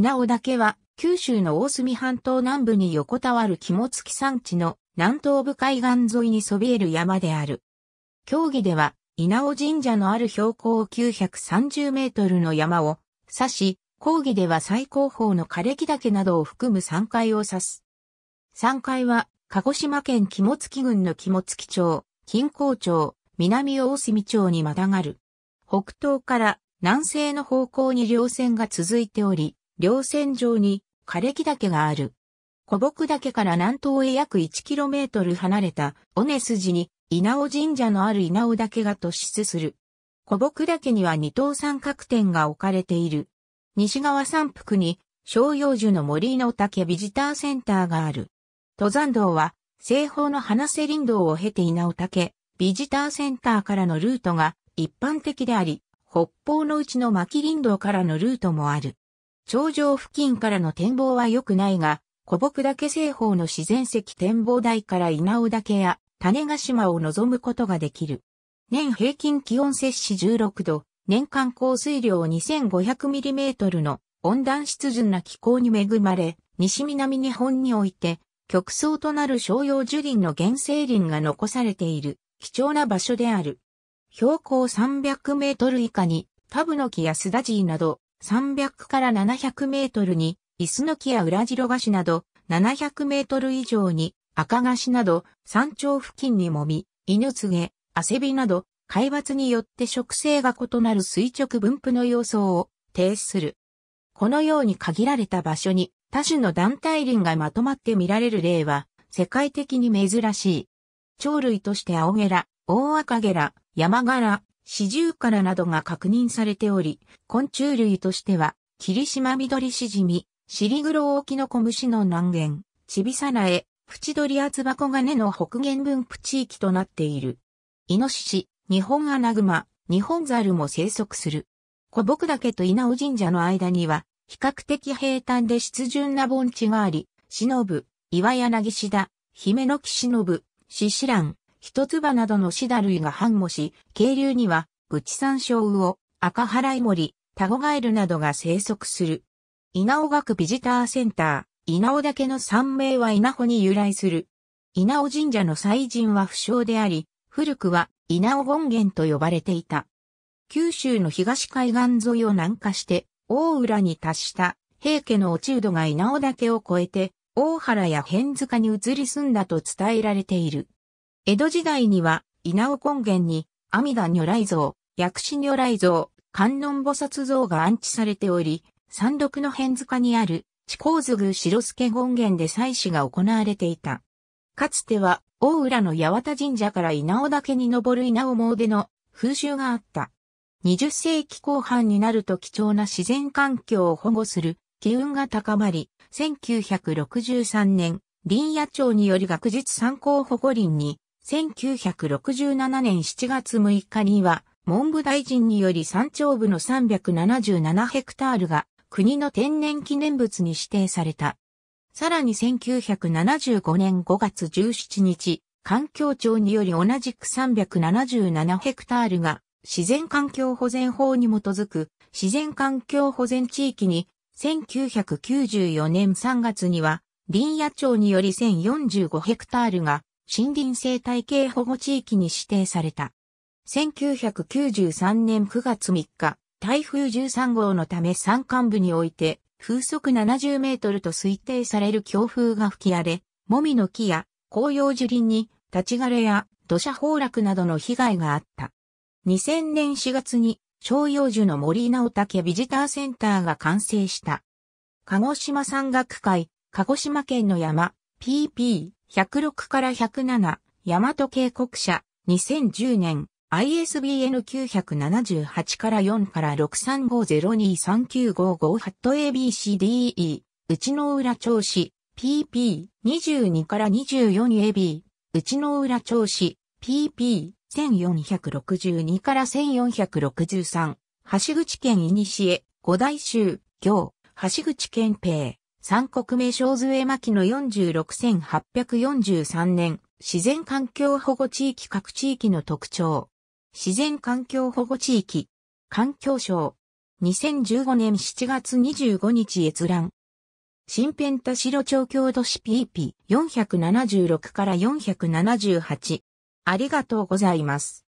稲尾岳は、九州の大隅半島南部に横たわる肝付山地の南東部海岸沿いにそびえる山である。競技では、稲尾神社のある標高930メートルの山を指し、講義では最高峰の枯れ木岳などを含む3階を指す。3階は、鹿児島県肝付郡の肝付町、近江町、南大隅町にまたがる。北東から南西の方向に稜線が続いており、稜線上に枯れ木岳がある。古木岳から南東へ約 1km 離れた尾根筋に稲尾神社のある稲尾岳が突出する。古木岳には二等三角点が置かれている。西側山腹に商用樹の森の岳ビジターセンターがある。登山道は西方の花瀬林道を経て稲尾岳ビジターセンターからのルートが一般的であり、北方のうちの巻林道からのルートもある。頂上付近からの展望は良くないが、古木岳西方の自然石展望台から稲尾岳や種ヶ島を望むことができる。年平均気温摂氏16度、年間降水量 2500mm の温暖湿潤な気候に恵まれ、西南日本において、極層となる商用樹林の原生林が残されている貴重な場所である。標高300メートル以下に、タブノキやスダジーなど300から700メートルに、椅子の木や裏白菓子など、700メートル以上に、赤菓子など、山頂付近にもみ、犬つげ、汗びなど、海抜によって植生が異なる垂直分布の様相を呈する。このように限られた場所に多種の団体林がまとまって見られる例は世界的に珍しい。鳥類として青ゲラ、大赤ゲラ、山柄、シジからカラなどが確認されており、昆虫類としては、霧島緑しじみ、尻シリグロオオキノコムシの南限、チビサナエ、プチドリアツバコガネの北限分布地域となっている。イノシシ、ニホンアナグマ、ニホンザルも生息する。古木岳と稲尾神社の間には、比較的平坦で湿潤な盆地があり、忍ぶ、岩柳志田、姫の木忍ぶ、獅子蘭、一つ葉などのシダ類が繁茂し、渓流には、ブチサンショウウオ、赤払い森、タゴガエルなどが生息する。稲尾学ビジターセンター、稲尾岳の山名は稲穂に由来する。稲尾神社の祭神は不詳であり、古くは稲尾権現と呼ばれていた。九州の東海岸沿いを南下して、大浦に達した平家の落ち度が稲尾岳を越えて、大原や辺塚に移り住んだと伝えられている。江戸時代には、稲尾根源に、阿弥陀如来像、薬師如来像、観音菩薩像が安置されており、山麓の辺塚にある、地光図宮白助権現で祭祀が行われていた。かつては、大浦の八幡神社から稲尾岳に登る稲尾詣の風習があった。20世紀後半になると貴重な自然環境を保護する機運が高まり、1963年、林野町により学術参考保護林に1967年7月6日には、文部大臣により山頂部の377ヘクタールが国の天然記念物に指定された。さらに1975年5月17日、環境庁により同じく377ヘクタールが自然環境保全法に基づく自然環境保全地域に1994年3月には林野庁により1045ヘクタールが森林生態系保護地域に指定された。1993年9月3日、台風13号のため山間部において、風速70メートルと推定される強風が吹き荒れ、もみの木や紅葉樹林に立ち枯れや土砂崩落などの被害があった。2000年4月に照葉樹の森直竹ビジターセンターが完成した。鹿児島山岳会、鹿児島県の山、PP、106から107、大和警告社、2010年、ISBN 978から4から6350239555ハット ABCDE、内の浦調子、PP22 から 24AB、内の浦調子、PP1462 から1463、橋口県いにしえ、五大州、行、橋口県平。三国名勝杖巻の46843年、自然環境保護地域各地域の特徴。自然環境保護地域、環境省。2015年7月25日閲覧。新編田代町郷都市 PP476 から478。ありがとうございます。